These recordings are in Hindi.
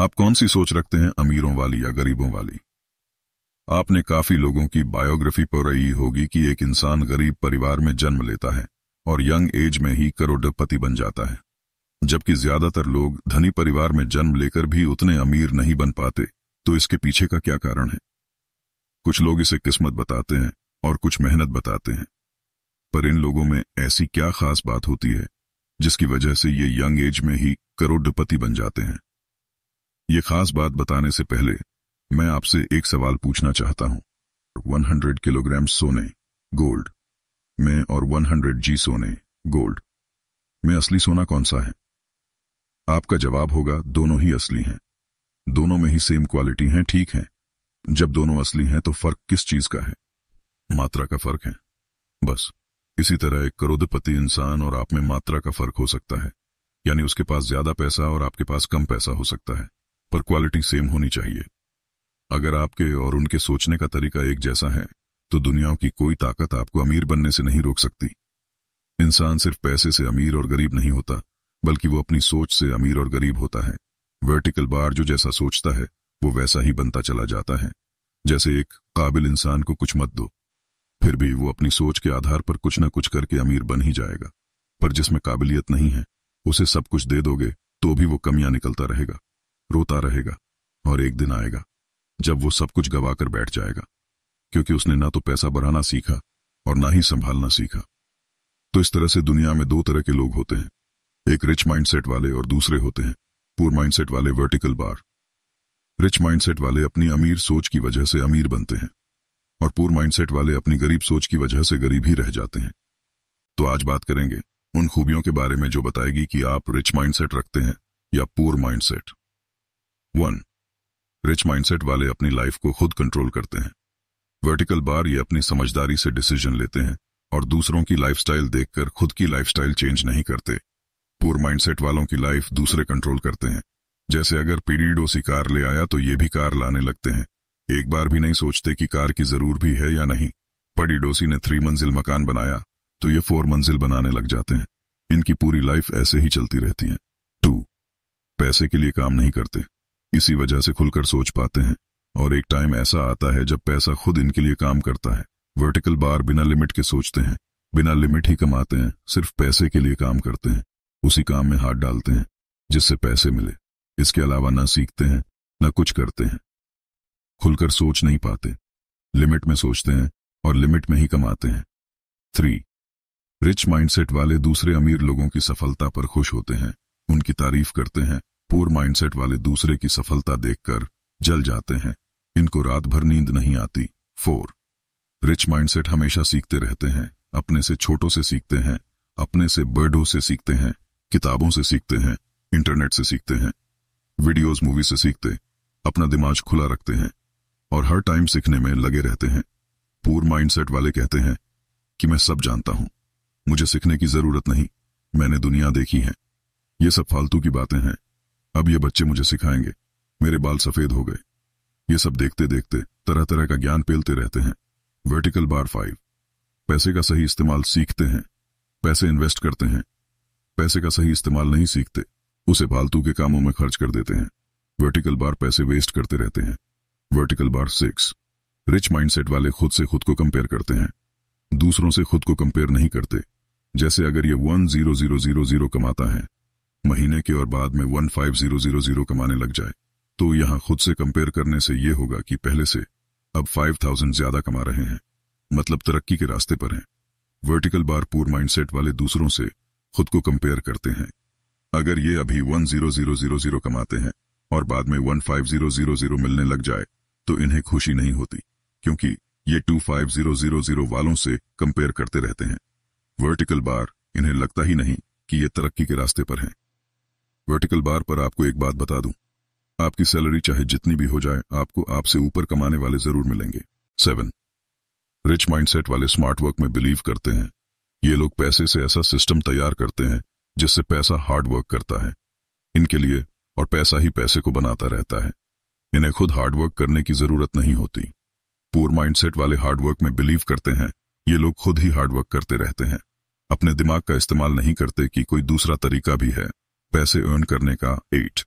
आप कौन सी सोच रखते हैं अमीरों वाली या गरीबों वाली आपने काफी लोगों की बायोग्राफी रही होगी कि एक इंसान गरीब परिवार में जन्म लेता है और यंग एज में ही करोड़पति बन जाता है जबकि ज्यादातर लोग धनी परिवार में जन्म लेकर भी उतने अमीर नहीं बन पाते तो इसके पीछे का क्या कारण है कुछ लोग इसे किस्मत बताते हैं और कुछ मेहनत बताते हैं पर इन लोगों में ऐसी क्या खास बात होती है जिसकी वजह से ये यंग एज में ही करोड़पति बन जाते हैं ये खास बात बताने से पहले मैं आपसे एक सवाल पूछना चाहता हूं 100 किलोग्राम सोने गोल्ड में और 100 जी सोने गोल्ड में असली सोना कौन सा है आपका जवाब होगा दोनों ही असली हैं दोनों में ही सेम क्वालिटी है ठीक है जब दोनों असली हैं तो फर्क किस चीज का है मात्रा का फर्क है बस इसी तरह एक करोड़पति इंसान और आप में मात्रा का फर्क हो सकता है यानी उसके पास ज्यादा पैसा और आपके पास कम पैसा हो सकता है पर क्वालिटी सेम होनी चाहिए अगर आपके और उनके सोचने का तरीका एक जैसा है तो दुनिया की कोई ताकत आपको अमीर बनने से नहीं रोक सकती इंसान सिर्फ पैसे से अमीर और गरीब नहीं होता बल्कि वो अपनी सोच से अमीर और गरीब होता है वर्टिकल बार जो जैसा सोचता है वो वैसा ही बनता चला जाता है जैसे एक काबिल इंसान को कुछ मत दो फिर भी वो अपनी सोच के आधार पर कुछ ना कुछ करके अमीर बन ही जाएगा पर जिसमें काबिलियत नहीं है उसे सब कुछ दे दोगे तो भी वो कमियां निकलता रहेगा रोता रहेगा और एक दिन आएगा जब वो सब कुछ गवाकर बैठ जाएगा क्योंकि उसने ना तो पैसा बढ़ाना सीखा और ना ही संभालना सीखा तो इस तरह से दुनिया में दो तरह के लोग होते हैं एक रिच माइंडसेट वाले और दूसरे होते हैं पुअर माइंडसेट वाले वर्टिकल बार रिच माइंडसेट वाले अपनी अमीर सोच की वजह से अमीर बनते हैं और पुअर माइंडसेट वाले अपनी गरीब सोच की वजह से गरीब ही रह जाते हैं तो आज बात करेंगे उन खूबियों के बारे में जो बताएगी कि आप रिच माइंडसेट रखते हैं या poor mindset one rich mindset वाले अपनी लाइफ को खुद कंट्रोल करते हैं वर्टिकल बार ये अपनी समझदारी से डिसीजन लेते हैं और दूसरों की लाइफस्टाइल देखकर खुद की लाइफस्टाइल चेंज नहीं करते पुअर माइंडसेट वालों की लाइफ दूसरे कंट्रोल करते हैं जैसे अगर पीडीडोसी कार ले आया तो ये भी कार लाने लगते हैं एक बार भी नहीं सोचते कि कार की जरूर भी है या नहीं पडीडोसी ने थ्री मंजिल मकान बनाया तो ये फोर मंजिल बनाने लग जाते हैं इनकी पूरी लाइफ ऐसे ही चलती रहती है टू पैसे के लिए काम नहीं करते इसी वजह से खुलकर सोच पाते हैं और एक टाइम ऐसा आता है जब पैसा खुद इनके लिए काम करता है वर्टिकल बार बिना लिमिट के सोचते हैं बिना लिमिट ही कमाते हैं सिर्फ पैसे के लिए काम करते हैं उसी काम में हाथ डालते हैं जिससे पैसे मिले इसके अलावा ना सीखते हैं ना कुछ करते हैं खुलकर सोच नहीं पाते लिमिट में सोचते हैं और लिमिट में ही कमाते हैं थ्री रिच माइंडसेट वाले दूसरे अमीर लोगों की सफलता पर खुश होते हैं उनकी तारीफ करते हैं पूर माइंडसेट वाले दूसरे की सफलता देखकर जल जाते हैं इनको रात भर नींद नहीं आती फोर रिच माइंडसेट हमेशा सीखते रहते हैं अपने से छोटों से सीखते हैं अपने से बर्डों से सीखते हैं किताबों से सीखते हैं इंटरनेट से सीखते हैं वीडियोस मूवी से सीखते अपना दिमाग खुला रखते हैं और हर टाइम सीखने में लगे रहते हैं पूर माइंडसेट वाले कहते हैं कि मैं सब जानता हूं मुझे सीखने की जरूरत नहीं मैंने दुनिया देखी है ये सब फालतू की बातें हैं अब ये बच्चे मुझे सिखाएंगे मेरे बाल सफेद हो गए ये सब देखते देखते तरह तरह का ज्ञान पेलते रहते हैं वर्टिकल बार फाइव पैसे का सही इस्तेमाल सीखते हैं पैसे इन्वेस्ट करते हैं पैसे का सही इस्तेमाल नहीं सीखते उसे फालतू के कामों में खर्च कर देते हैं वर्टिकल बार पैसे वेस्ट करते रहते हैं vertical bar six rich mindset वाले खुद से खुद को कंपेयर करते हैं दूसरों से खुद को कंपेयर नहीं करते जैसे अगर ये one zero zero zero zero कमाता है महीने के और बाद में one five zero zero zero कमाने लग जाए तो यहां खुद से कंपेयर करने से ये होगा कि पहले से अब फाइव थाउजेंड ज्यादा कमा रहे हैं मतलब तरक्की के रास्ते पर हैं वर्टिकल बार पूर माइंडसेट वाले दूसरों से खुद को कंपेयर करते हैं अगर ये अभी one zero zero zero zero कमाते हैं और बाद में one five zero zero zero मिलने लग जाए तो इन्हें खुशी नहीं होती क्योंकि ये two five zero zero zero वालों से कंपेयर करते रहते हैं वर्टिकल बार इन्हें लगता ही नहीं कि ये तरक्की के रास्ते पर हैं वर्टिकल बार पर आपको एक बात बता दूं आपकी सैलरी चाहे जितनी भी हो जाए आपको आपसे ऊपर कमाने वाले जरूर मिलेंगे सेवन रिच माइंडसेट वाले स्मार्ट वर्क में बिलीव करते हैं ये लोग पैसे से ऐसा सिस्टम तैयार करते हैं जिससे पैसा हार्ड वर्क करता है इनके लिए और पैसा ही पैसे को बनाता रहता है इन्हें खुद हार्ड वर्क करने की जरूरत नहीं होती पूर माइंडसेट वाले हार्ड वर्क में बिलीव करते हैं ये लोग खुद ही हार्ड वर्क करते रहते हैं अपने दिमाग का इस्तेमाल नहीं करते कि कोई दूसरा तरीका भी है पैसे अर्न करने का एट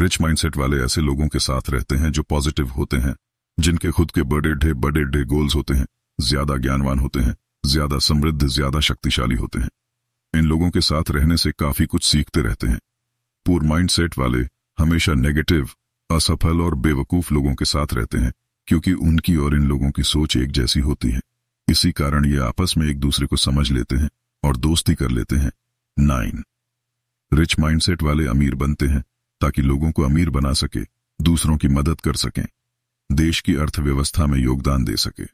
रिच माइंडसेट वाले ऐसे लोगों के साथ रहते हैं जो पॉजिटिव होते हैं जिनके खुद के बड़े ढे बड़े ढे गोल्स होते हैं ज्यादा ज्ञानवान होते हैं ज्यादा समृद्ध ज्यादा शक्तिशाली होते हैं इन लोगों के साथ रहने से काफी कुछ सीखते रहते हैं पूर माइंडसेट वाले हमेशा नेगेटिव असफल और बेवकूफ लोगों के साथ रहते हैं क्योंकि उनकी और इन लोगों की सोच एक जैसी होती है इसी कारण ये आपस में एक दूसरे को समझ लेते हैं और दोस्ती कर लेते हैं नाइन रिच माइंडसेट वाले अमीर बनते हैं ताकि लोगों को अमीर बना सके दूसरों की मदद कर सकें देश की अर्थव्यवस्था में योगदान दे सके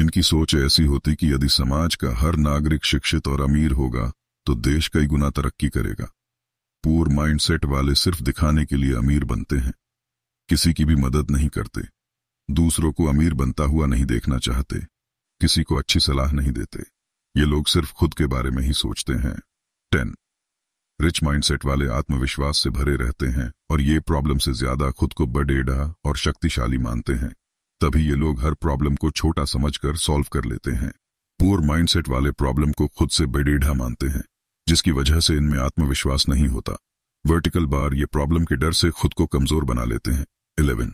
इनकी सोच ऐसी होती कि यदि समाज का हर नागरिक शिक्षित और अमीर होगा तो देश कई गुना तरक्की करेगा पूर माइंडसेट वाले सिर्फ दिखाने के लिए अमीर बनते हैं किसी की भी मदद नहीं करते दूसरों को अमीर बनता हुआ नहीं देखना चाहते किसी को अच्छी सलाह नहीं देते ये लोग सिर्फ खुद के बारे में ही सोचते हैं टेन रिच माइंडसेट वाले आत्मविश्वास से भरे रहते हैं और ये प्रॉब्लम से ज्यादा खुद को बडेढ़ा और शक्तिशाली मानते हैं तभी ये लोग हर प्रॉब्लम को छोटा समझकर सॉल्व कर लेते हैं पुअर माइंडसेट वाले प्रॉब्लम को खुद से बडेढ़ा मानते हैं जिसकी वजह से इनमें आत्मविश्वास नहीं होता वर्टिकल बार ये प्रॉब्लम के डर से खुद को कमजोर बना लेते हैं इलेवन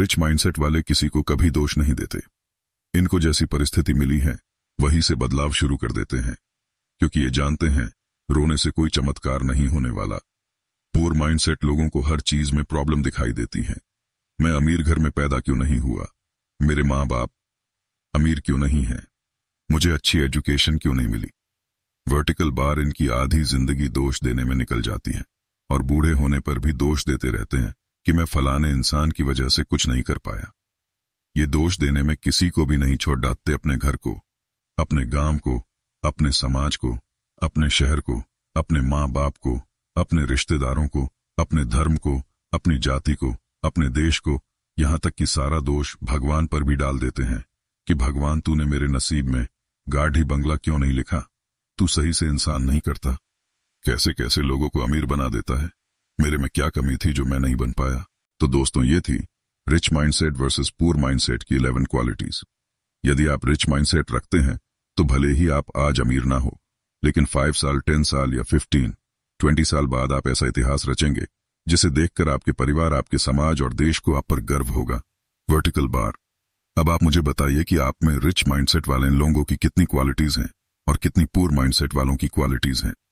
रिच माइंडसेट वाले किसी को कभी दोष नहीं देते इनको जैसी परिस्थिति मिली है वहीं से बदलाव शुरू कर देते हैं क्योंकि ये जानते हैं रोने से कोई चमत्कार नहीं होने वाला पुअर माइंडसेट लोगों को हर चीज में प्रॉब्लम दिखाई देती है मैं अमीर घर में पैदा क्यों नहीं हुआ मेरे माँ बाप अमीर क्यों नहीं है मुझे अच्छी एजुकेशन क्यों नहीं मिली वर्टिकल बार इनकी आधी जिंदगी दोष देने में निकल जाती है और बूढ़े होने पर भी दोष देते रहते हैं कि मैं फलाने इंसान की वजह से कुछ नहीं कर पाया ये दोष देने में किसी को भी नहीं छोड़ डालते अपने घर को अपने गांव को अपने समाज को अपने शहर को अपने माँ बाप को अपने रिश्तेदारों को अपने धर्म को अपनी जाति को अपने देश को यहाँ तक कि सारा दोष भगवान पर भी डाल देते हैं कि भगवान तूने मेरे नसीब में गाढ़ी बंगला क्यों नहीं लिखा तू सही से इंसान नहीं करता कैसे कैसे लोगों को अमीर बना देता है मेरे में क्या कमी थी जो मैं नहीं बन पाया तो दोस्तों ये थी rich mindset versus poor mindset की 11 क्वालिटीज यदि आप रिच माइंडसेट रखते हैं तो भले ही आप आज अमीर ना हो लेकिन फाइव साल टेन साल या फिफ्टीन ट्वेंटी साल बाद आप ऐसा इतिहास रचेंगे जिसे देखकर आपके परिवार आपके समाज और देश को आप पर गर्व होगा वर्टिकल बार अब आप मुझे बताइए कि आप में रिच माइंडसेट वाले लोगों की कितनी क्वालिटीज हैं और कितनी पूर माइंडसेट वालों की क्वालिटीज हैं